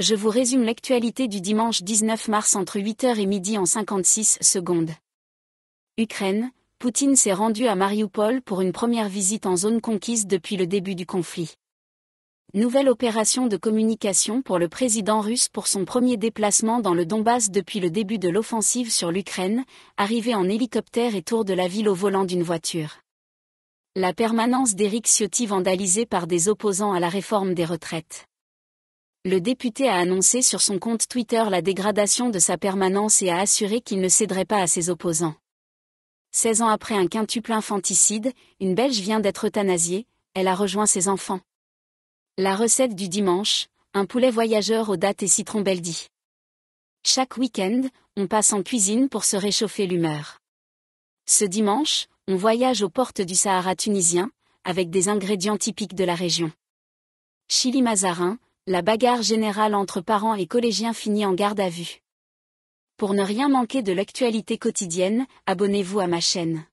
je vous résume l'actualité du dimanche 19 mars entre 8h et midi en 56 secondes. Ukraine, Poutine s'est rendu à Mariupol pour une première visite en zone conquise depuis le début du conflit. Nouvelle opération de communication pour le président russe pour son premier déplacement dans le Donbass depuis le début de l'offensive sur l'Ukraine, arrivé en hélicoptère et tour de la ville au volant d'une voiture. La permanence d'Éric Ciotti vandalisée par des opposants à la réforme des retraites le député a annoncé sur son compte Twitter la dégradation de sa permanence et a assuré qu'il ne céderait pas à ses opposants. 16 ans après un quintuple infanticide, une Belge vient d'être euthanasiée, elle a rejoint ses enfants. La recette du dimanche, un poulet voyageur aux dates et citron beldi. Chaque week-end, on passe en cuisine pour se réchauffer l'humeur. Ce dimanche, on voyage aux portes du Sahara tunisien, avec des ingrédients typiques de la région. Chili mazarin, la bagarre générale entre parents et collégiens finit en garde à vue. Pour ne rien manquer de l'actualité quotidienne, abonnez-vous à ma chaîne.